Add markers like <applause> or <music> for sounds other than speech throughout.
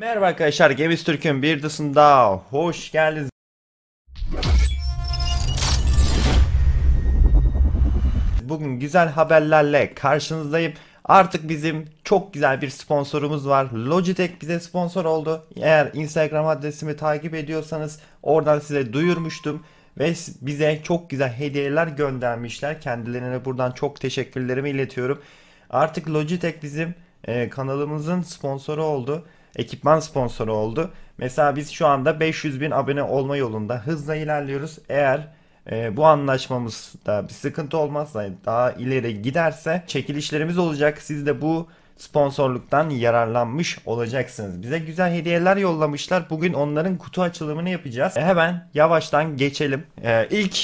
Merhaba arkadaşlar, Games Türk'ün bir dışında hoş geldiniz. Bugün güzel haberlerle karşınızdayım. Artık bizim çok güzel bir sponsorumuz var. Logitech bize sponsor oldu. Eğer Instagram adresimi takip ediyorsanız oradan size duyurmuştum. Ve bize çok güzel hediyeler göndermişler. Kendilerine buradan çok teşekkürlerimi iletiyorum. Artık Logitech bizim e, kanalımızın sponsoru oldu ekipman sponsoru oldu. Mesela biz şu anda 500 bin abone olma yolunda hızla ilerliyoruz. Eğer e, bu anlaşmamızda bir sıkıntı olmazsa daha ileri giderse çekilişlerimiz olacak. Siz de bu sponsorluktan yararlanmış olacaksınız. Bize güzel hediyeler yollamışlar. Bugün onların kutu açılımını yapacağız. E, hemen yavaştan geçelim. E, ilk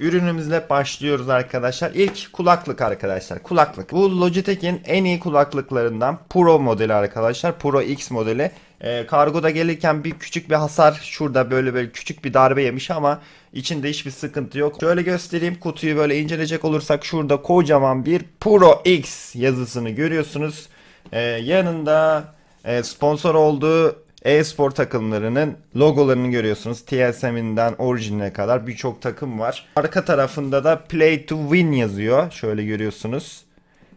ürünümüzle başlıyoruz arkadaşlar. İlk kulaklık arkadaşlar. Kulaklık. Bu Logitech'in en iyi kulaklıklarından Pro modeli arkadaşlar. Pro X modeli. E, kargoda gelirken bir küçük bir hasar şurada böyle böyle küçük bir darbe yemiş ama içinde hiçbir sıkıntı yok. Şöyle göstereyim kutuyu böyle inceleyecek olursak şurada kocaman bir Pro X yazısını görüyorsunuz. E, yanında e, sponsor olduğu e-spor takımlarının logolarını görüyorsunuz. TSM'inden orijinine kadar birçok takım var. Arka tarafında da play to win yazıyor. Şöyle görüyorsunuz.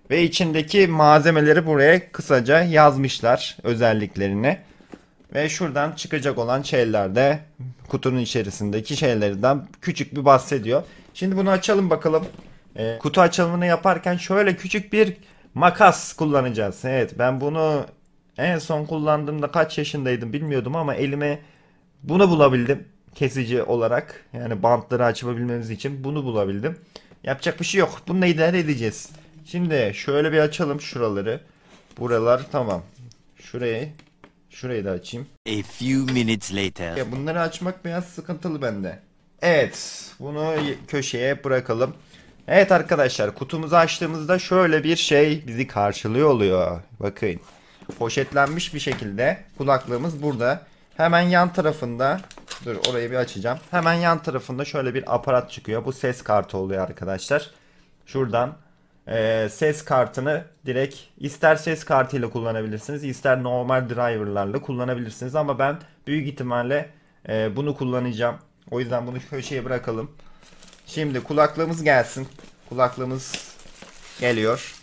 Ve içindeki malzemeleri buraya kısaca yazmışlar özelliklerini. Ve şuradan çıkacak olan şeyler de kutunun içerisindeki şeylerden küçük bir bahsediyor. Şimdi bunu açalım bakalım. E, kutu açılımını yaparken şöyle küçük bir makas kullanacağız. Evet ben bunu en son kullandığımda kaç yaşındaydım bilmiyordum ama elime bunu bulabildim. Kesici olarak yani bantları açabilmemiz için bunu bulabildim. Yapacak bir şey yok. Bununla idare edeceğiz. Şimdi şöyle bir açalım şuraları. Buralar tamam. Şurayı şurayı da açayım. A few minutes later. Ya bunları açmak biraz sıkıntılı bende. Evet, bunu köşeye bırakalım. Evet arkadaşlar, kutumuzu açtığımızda şöyle bir şey bizi karşılıyor oluyor. Bakın. Poşetlenmiş bir şekilde kulaklığımız burada. Hemen yan tarafında dur orayı bir açacağım. Hemen yan tarafında şöyle bir aparat çıkıyor. Bu ses kartı oluyor arkadaşlar. Şuradan e, ses kartını direkt ister ses kartıyla kullanabilirsiniz ister normal driverlarla kullanabilirsiniz ama ben büyük ihtimalle e, bunu kullanacağım. O yüzden bunu köşeye bırakalım. Şimdi kulaklığımız gelsin. Kulaklığımız geliyor.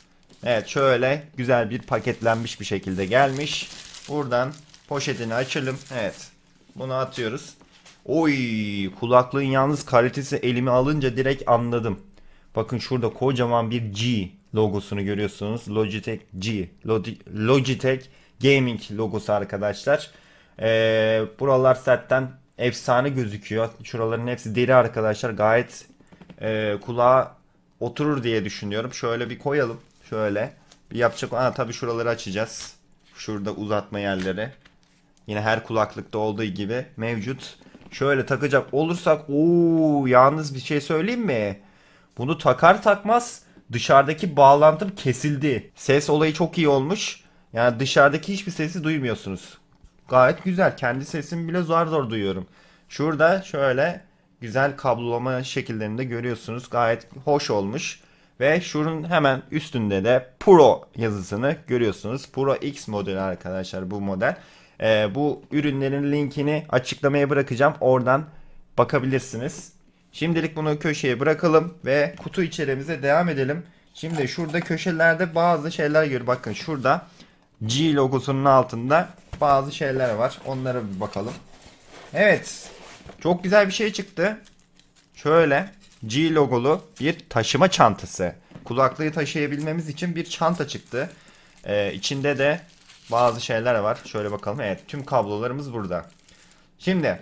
Evet şöyle güzel bir paketlenmiş bir şekilde gelmiş. Buradan poşetini açalım. Evet. Bunu atıyoruz. Oy kulaklığın yalnız kalitesi elimi alınca direkt anladım. Bakın şurada kocaman bir G logosunu görüyorsunuz. Logitech G. Logitech Gaming logosu arkadaşlar. Ee, buralar zaten efsane gözüküyor. Şuraların hepsi deri arkadaşlar. Gayet e, kulağa oturur diye düşünüyorum. Şöyle bir koyalım. Şöyle. Bir yapacak. Aa tabii şuraları açacağız. Şurada uzatma yerleri. Yine her kulaklıkta olduğu gibi mevcut. Şöyle takacak olursak ooo yalnız bir şey söyleyeyim mi? Bunu takar takmaz dışarıdaki bağlantım kesildi. Ses olayı çok iyi olmuş. Yani dışarıdaki hiçbir sesi duymuyorsunuz. Gayet güzel. Kendi sesimi bile zor zor duyuyorum. Şurada şöyle güzel kablolama şekillerini de görüyorsunuz. Gayet hoş olmuş. Ve şunun hemen üstünde de Pro yazısını görüyorsunuz. Pro X modeli arkadaşlar bu model. Ee, bu ürünlerin linkini açıklamaya bırakacağım. Oradan bakabilirsiniz. Şimdilik bunu köşeye bırakalım ve kutu içerimize devam edelim. Şimdi şurada köşelerde bazı şeyler gör. Bakın şurada G logosunun altında bazı şeyler var. Onlara bir bakalım. Evet. Çok güzel bir şey çıktı. Şöyle. G logolu bir taşıma çantası. Kulaklığı taşıyabilmemiz için bir çanta çıktı. Ee, içinde de bazı şeyler var. Şöyle bakalım. Evet tüm kablolarımız burada. Şimdi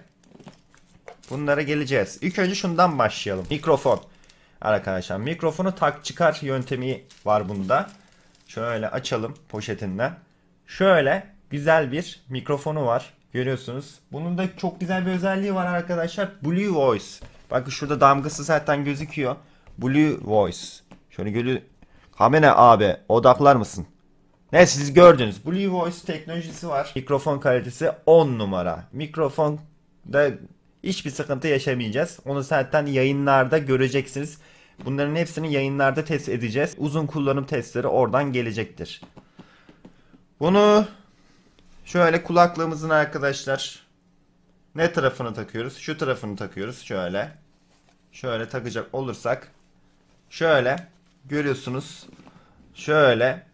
bunlara geleceğiz. İlk önce şundan başlayalım. Mikrofon. Arkadaşlar mikrofonu tak çıkar yöntemi var bunda. Şöyle açalım poşetinden. Şöyle güzel bir mikrofonu var. Görüyorsunuz. Bunun da çok güzel bir özelliği var arkadaşlar. Blue Voice. Bakın şurada damgası zaten gözüküyor. Blue Voice. Şöyle gölü Kamene abi odaklar mısın? Ne siz gördünüz. Blue Voice teknolojisi var. Mikrofon kalitesi 10 numara. Mikrofon da hiçbir sıkıntı yaşamayacağız. Onu zaten yayınlarda göreceksiniz. Bunların hepsini yayınlarda test edeceğiz. Uzun kullanım testleri oradan gelecektir. Bunu şöyle kulaklığımızın arkadaşlar ne tarafını takıyoruz? Şu tarafını takıyoruz şöyle. Şöyle takacak olursak. Şöyle görüyorsunuz. Şöyle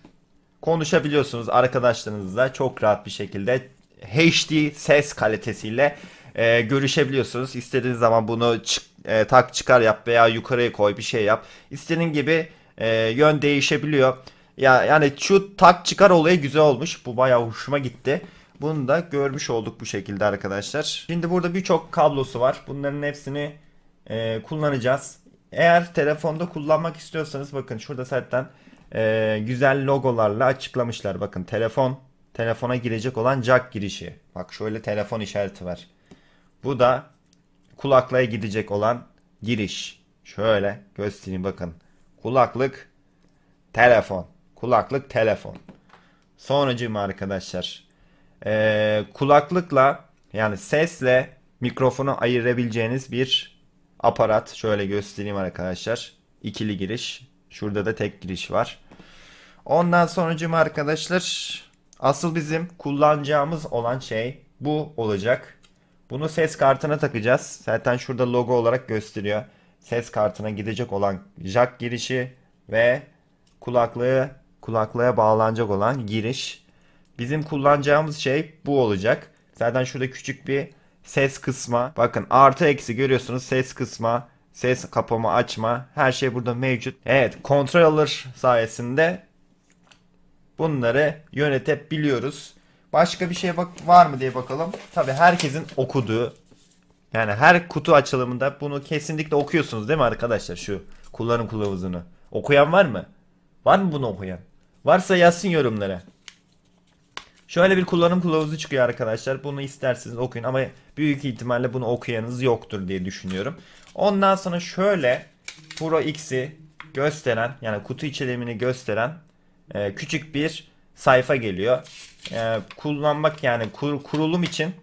konuşabiliyorsunuz arkadaşlarınızla çok rahat bir şekilde HD ses kalitesiyle e, görüşebiliyorsunuz. İstediğiniz zaman bunu çık, e, tak çıkar yap veya yukarıya koy bir şey yap. İstediğin gibi e, yön değişebiliyor. Ya yani şu tak çıkar olayı güzel olmuş. Bu bayağı hoşuma gitti. Bunu da görmüş olduk bu şekilde arkadaşlar. Şimdi burada birçok kablosu var. Bunların hepsini e, kullanacağız. Eğer telefonda kullanmak istiyorsanız bakın şurada zaten e, güzel logolarla açıklamışlar. Bakın telefon, telefona girecek olan jack girişi. Bak şöyle telefon işareti var. Bu da kulaklığa gidecek olan giriş. Şöyle göstereyim bakın. Kulaklık, telefon. Kulaklık, telefon. Sonracığım arkadaşlar. E, kulaklıkla yani sesle mikrofonu ayırabileceğiniz bir aparat şöyle göstereyim arkadaşlar. ikili giriş. Şurada da tek giriş var. Ondan sonucum arkadaşlar asıl bizim kullanacağımız olan şey bu olacak. Bunu ses kartına takacağız. Zaten şurada logo olarak gösteriyor. Ses kartına gidecek olan jack girişi ve kulaklığı kulaklığa bağlanacak olan giriş. Bizim kullanacağımız şey bu olacak. Zaten şurada küçük bir ses kısma. Bakın artı eksi görüyorsunuz ses kısma. Ses kapama açma. Her şey burada mevcut. Evet kontrol alır sayesinde bunları yönetebiliyoruz. Başka bir şey bak var mı diye bakalım. Tabi herkesin okuduğu yani her kutu açılımında bunu kesinlikle okuyorsunuz değil mi arkadaşlar şu kullanım kılavuzunu. Okuyan var mı? Var mı bunu okuyan? Varsa yazsın yorumlara. Şöyle bir kullanım kılavuzu çıkıyor arkadaşlar. Bunu isterseniz okuyun ama büyük ihtimalle bunu okuyanız yoktur diye düşünüyorum. Ondan sonra şöyle Pro X'i gösteren yani kutu içeriğini gösteren e, küçük bir sayfa geliyor. E, kullanmak yani kur, kurulum için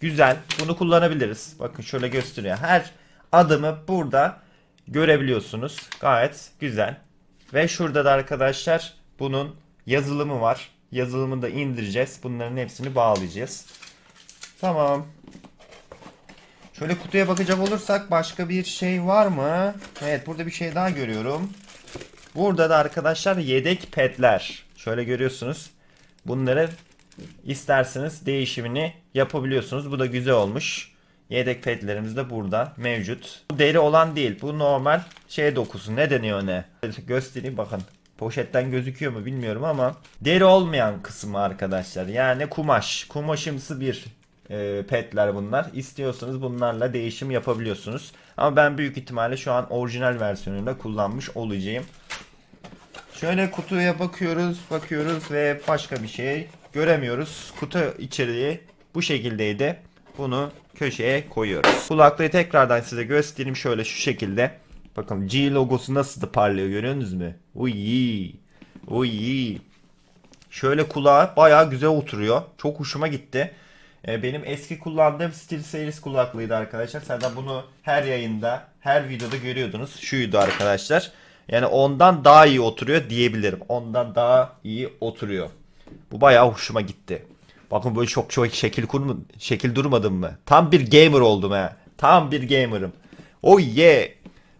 güzel. Bunu kullanabiliriz. Bakın şöyle gösteriyor. Her adımı burada görebiliyorsunuz. Gayet güzel. Ve şurada da arkadaşlar bunun yazılımı var. Yazılımı da indireceğiz. Bunların hepsini bağlayacağız. Tamam. Şöyle kutuya bakacak olursak başka bir şey var mı? Evet burada bir şey daha görüyorum. Burada da arkadaşlar yedek petler. Şöyle görüyorsunuz. Bunları isterseniz değişimini yapabiliyorsunuz. Bu da güzel olmuş. Yedek petlerimiz de burada mevcut. Bu deri olan değil. Bu normal şey dokusu. Ne deniyor ne? Göstereyim bakın. Poşetten gözüküyor mu bilmiyorum ama deri olmayan kısmı arkadaşlar. Yani kumaş. Kumaşımsı bir e, petler bunlar. istiyorsanız bunlarla değişim yapabiliyorsunuz. Ama ben büyük ihtimalle şu an orijinal versiyonunda kullanmış olacağım. Şöyle kutuya bakıyoruz, bakıyoruz ve başka bir şey göremiyoruz. Kutu içeriği bu şekildeydi. Bunu köşeye koyuyoruz. Kulaklığı tekrardan size göstereyim şöyle şu şekilde. Bakalım G logosu nasıl da parlıyor görüyorsunuz mu? Uy. Uy. Şöyle kulağa baya güzel oturuyor. Çok hoşuma gitti. Ee, benim eski kullandığım SteelSeries kulaklığıydı arkadaşlar. Zaten bunu her yayında, her videoda görüyordunuz. Şuydu arkadaşlar. Yani ondan daha iyi oturuyor diyebilirim. Ondan daha iyi oturuyor. Bu bayağı hoşuma gitti. Bakın böyle çok çok şekil kurma, şekil durmadım mı? Tam bir gamer oldum ha. Tam bir gamer'ım. Oh yeah.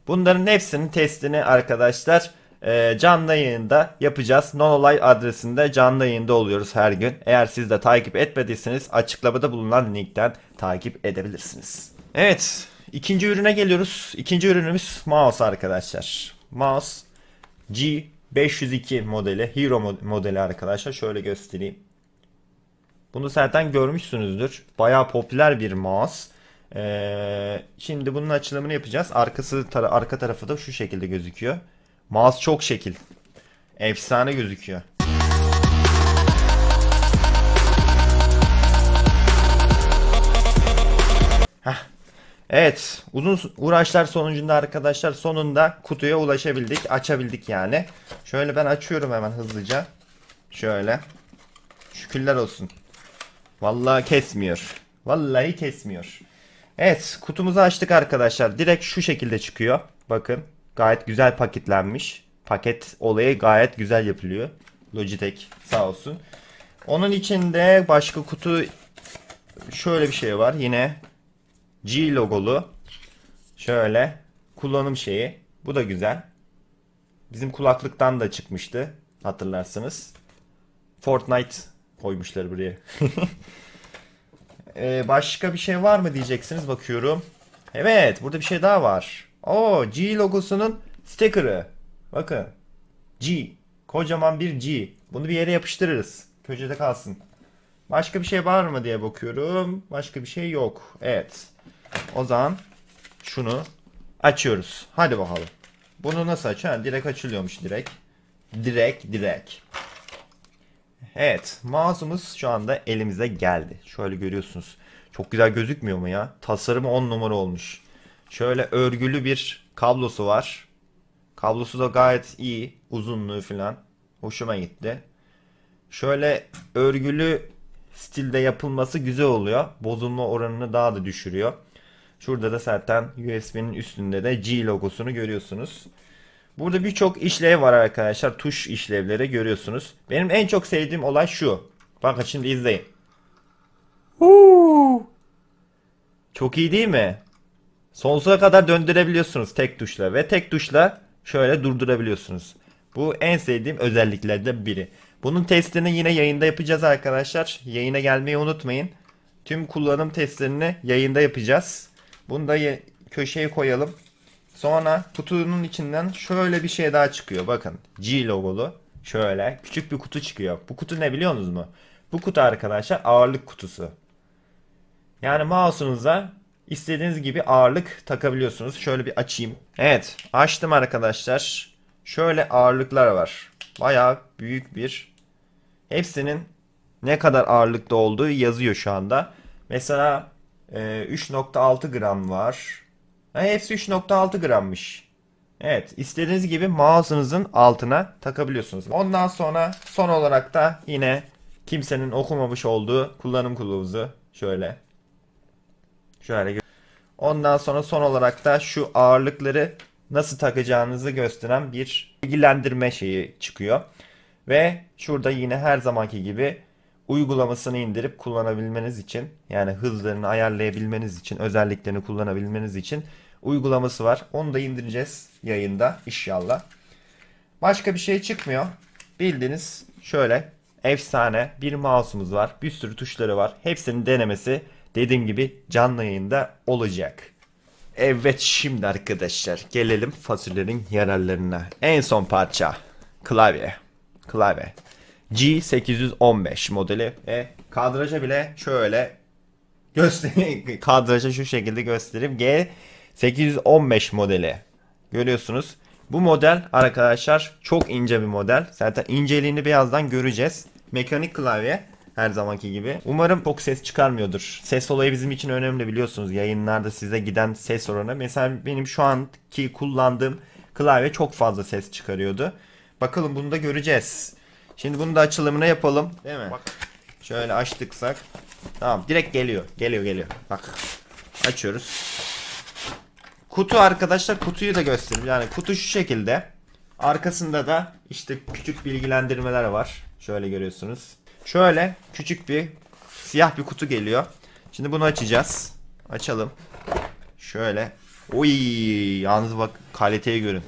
Bunların hepsinin testini arkadaşlar e, canlı yayında yapacağız. Nonolay adresinde canlı yayında oluyoruz her gün. Eğer siz de takip etmediyseniz açıklamada bulunan linkten takip edebilirsiniz. Evet ikinci ürüne geliyoruz. İkinci ürünümüz mouse arkadaşlar. Mouse G502 modeli Hero modeli arkadaşlar. Şöyle göstereyim. Bunu zaten görmüşsünüzdür. Baya popüler bir mouse. Ee, şimdi bunun açılımını yapacağız. Arkası tara arka tarafı da şu şekilde gözüküyor. Mouse çok şekil. Efsane gözüküyor. Heh. Evet uzun uğraşlar sonucunda arkadaşlar sonunda kutuya ulaşabildik açabildik yani. Şöyle ben açıyorum hemen hızlıca. Şöyle. Şükürler olsun. Vallahi kesmiyor. Vallahi kesmiyor. Evet kutumuzu açtık arkadaşlar. Direkt şu şekilde çıkıyor. Bakın gayet güzel paketlenmiş. Paket olayı gayet güzel yapılıyor. Logitech sağ olsun. Onun içinde başka kutu şöyle bir şey var. Yine G logolu. Şöyle kullanım şeyi. Bu da güzel. Bizim kulaklıktan da çıkmıştı. Hatırlarsınız. Fortnite koymuşlar buraya. <laughs> e, başka bir şey var mı diyeceksiniz bakıyorum. Evet burada bir şey daha var. O G logosunun sticker'ı. Bakın. G. Kocaman bir G. Bunu bir yere yapıştırırız. Köşede kalsın. Başka bir şey var mı diye bakıyorum. Başka bir şey yok. Evet. O zaman şunu açıyoruz. Hadi bakalım. Bunu nasıl açar? Direkt açılıyormuş direkt. Direkt direkt. Evet mouse'umuz şu anda elimize geldi. Şöyle görüyorsunuz. Çok güzel gözükmüyor mu ya? Tasarımı 10 numara olmuş. Şöyle örgülü bir kablosu var. Kablosu da gayet iyi. Uzunluğu falan. Hoşuma gitti. Şöyle örgülü stilde yapılması güzel oluyor. Bozulma oranını daha da düşürüyor. Şurada da zaten USB'nin üstünde de G logosunu görüyorsunuz. Burada birçok işlev var arkadaşlar. Tuş işlevleri görüyorsunuz. Benim en çok sevdiğim olay şu. Bakın şimdi izleyin. Uuu. Çok iyi değil mi? Sonsuza kadar döndürebiliyorsunuz tek tuşla ve tek tuşla şöyle durdurabiliyorsunuz. Bu en sevdiğim özelliklerden biri. Bunun testini yine yayında yapacağız arkadaşlar. Yayına gelmeyi unutmayın. Tüm kullanım testlerini yayında yapacağız. Bunu da köşeye koyalım. Sonra kutunun içinden şöyle bir şey daha çıkıyor. Bakın G logolu şöyle küçük bir kutu çıkıyor. Bu kutu ne biliyorsunuz mu? Bu kutu arkadaşlar ağırlık kutusu. Yani mouse'unuza istediğiniz gibi ağırlık takabiliyorsunuz. Şöyle bir açayım. Evet açtım arkadaşlar. Şöyle ağırlıklar var. Baya büyük bir. Hepsinin ne kadar ağırlıkta olduğu yazıyor şu anda. Mesela 3.6 e, gram var. Ha, hepsi 3.6 grammış. Evet istediğiniz gibi mouse'ınızın altına takabiliyorsunuz. Ondan sonra son olarak da yine kimsenin okumamış olduğu kullanım kılavuzu şöyle. Şöyle. Ondan sonra son olarak da şu ağırlıkları nasıl takacağınızı gösteren bir bilgilendirme şeyi çıkıyor. Ve şurada yine her zamanki gibi uygulamasını indirip kullanabilmeniz için yani hızlarını ayarlayabilmeniz için özelliklerini kullanabilmeniz için uygulaması var. Onu da indireceğiz yayında inşallah. Başka bir şey çıkmıyor. Bildiğiniz şöyle efsane bir mouse'umuz var. Bir sürü tuşları var. Hepsinin denemesi dediğim gibi canlı yayında olacak. Evet şimdi arkadaşlar gelelim fasulyenin yararlarına. En son parça klavye. Klavye. G815 modeli ve kadraja bile şöyle göstereyim. <laughs> kadraja şu şekilde göstereyim. G 815 modeli görüyorsunuz. Bu model arkadaşlar çok ince bir model. Zaten inceliğini birazdan göreceğiz. Mekanik klavye her zamanki gibi. Umarım çok ses çıkarmıyordur. Ses olayı bizim için önemli biliyorsunuz. Yayınlarda size giden ses oranı. Mesela benim şu anki kullandığım klavye çok fazla ses çıkarıyordu. Bakalım bunu da göreceğiz. Şimdi bunu da açılımını yapalım. Değil mi? Bak. Şöyle açtıksak. Tamam direkt geliyor. Geliyor geliyor. Bak. Açıyoruz. Kutu arkadaşlar kutuyu da göstereyim. Yani kutu şu şekilde. Arkasında da işte küçük bilgilendirmeler var. Şöyle görüyorsunuz. Şöyle küçük bir siyah bir kutu geliyor. Şimdi bunu açacağız. Açalım. Şöyle. Oy! Yalnız bak kaliteyi görün.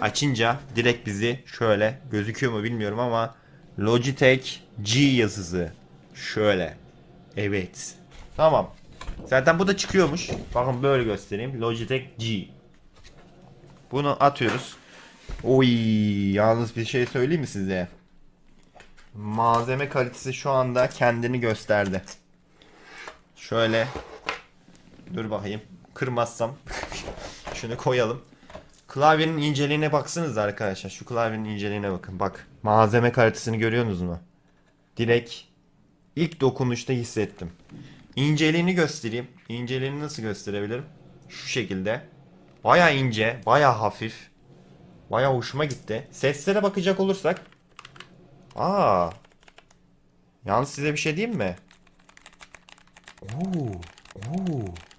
Açınca direkt bizi şöyle gözüküyor mu bilmiyorum ama Logitech G yazısı. Şöyle. Evet. Tamam. Zaten bu da çıkıyormuş. Bakın böyle göstereyim. Logitech G. Bunu atıyoruz. Oy, yalnız bir şey söyleyeyim mi size? Malzeme kalitesi şu anda kendini gösterdi. Şöyle dur bakayım. Kırmazsam şunu koyalım. Klavyenin inceliğine baksınız arkadaşlar. Şu klavyenin inceliğine bakın. Bak malzeme kalitesini görüyorsunuz mu? Direkt ilk dokunuşta hissettim. İnceliğini göstereyim. İnceliğini nasıl gösterebilirim? Şu şekilde. Baya ince, baya hafif. Baya hoşuma gitti. Seslere bakacak olursak. Aa. Yalnız size bir şey diyeyim mi? Oo, oo,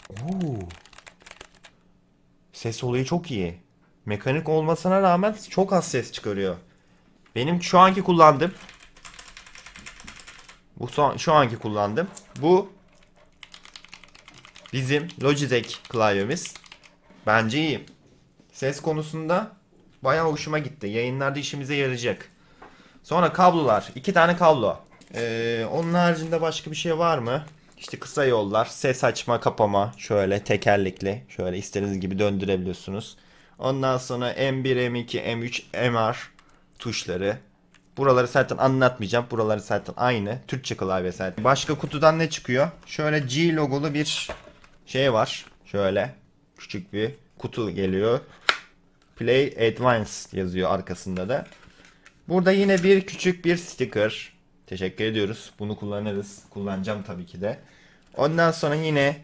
oo. Ses olayı çok iyi. Mekanik olmasına rağmen çok az ses çıkarıyor. Benim şu anki kullandım. bu son, şu anki kullandım. Bu bizim Logitech klavyemiz bence iyi. Ses konusunda bayağı hoşuma gitti. Yayınlarda işimize yarayacak. Sonra kablolar. iki tane kablo. Ee, onun haricinde başka bir şey var mı? İşte kısa yollar, ses açma, kapama, şöyle tekerlekli, şöyle istediğiniz gibi döndürebiliyorsunuz. Ondan sonra M1, M2, M3, MR tuşları. Buraları zaten anlatmayacağım. Buraları zaten aynı. Türkçe klavye zaten. Başka kutudan ne çıkıyor? Şöyle G logolu bir şey var. Şöyle küçük bir kutu geliyor. Play Advanced yazıyor arkasında da. Burada yine bir küçük bir sticker. Teşekkür ediyoruz. Bunu kullanırız. Kullanacağım tabii ki de. Ondan sonra yine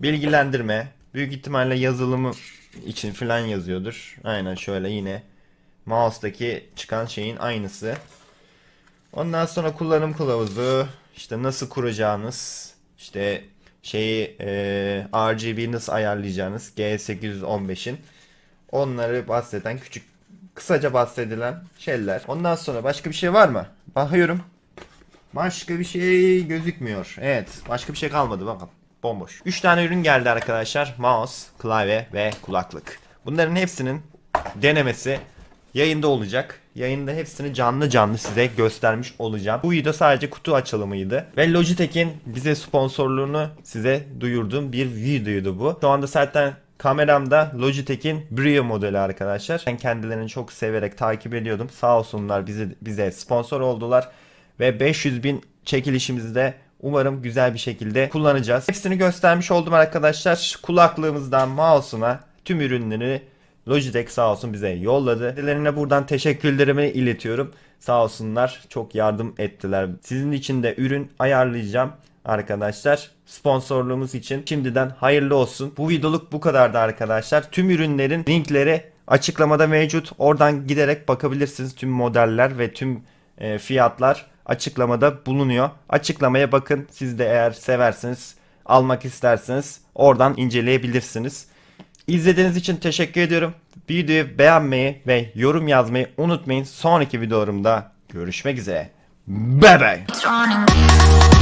bilgilendirme. Büyük ihtimalle yazılımı için filan yazıyordur. Aynen şöyle yine mouse'daki çıkan şeyin aynısı. Ondan sonra kullanım kılavuzu, işte nasıl kuracağınız, işte şeyi e, RGB nasıl ayarlayacağınız G815'in onları bahseden küçük kısaca bahsedilen şeyler. Ondan sonra başka bir şey var mı? Bakıyorum. Başka bir şey gözükmüyor. Evet başka bir şey kalmadı bakın. Bomboş. 3 tane ürün geldi arkadaşlar. Mouse, klavye ve kulaklık. Bunların hepsinin denemesi yayında olacak. Yayında hepsini canlı canlı size göstermiş olacağım. Bu video sadece kutu açılımıydı. Ve Logitech'in bize sponsorluğunu size duyurduğum bir videoydu bu. Şu anda zaten Kameramda Logitech'in Brio modeli arkadaşlar. Ben kendilerini çok severek takip ediyordum. Sağ olsunlar bizi, bize sponsor oldular. Ve 500 bin çekilişimizi de umarım güzel bir şekilde kullanacağız. Hepsini göstermiş oldum arkadaşlar. Kulaklığımızdan mouse'una tüm ürünleri Logitech sağ olsun bize yolladı. Kendilerine buradan teşekkürlerimi iletiyorum. Sağ olsunlar çok yardım ettiler. Sizin için de ürün ayarlayacağım arkadaşlar. Sponsorluğumuz için şimdiden hayırlı olsun. Bu videoluk bu kadardı arkadaşlar. Tüm ürünlerin linkleri açıklamada mevcut. Oradan giderek bakabilirsiniz tüm modeller ve tüm e, fiyatlar açıklamada bulunuyor. Açıklamaya bakın. Siz de eğer seversiniz, almak isterseniz oradan inceleyebilirsiniz. İzlediğiniz için teşekkür ediyorum. Videoyu beğenmeyi ve yorum yazmayı unutmayın. Sonraki videolarımda görüşmek üzere. Bye bye.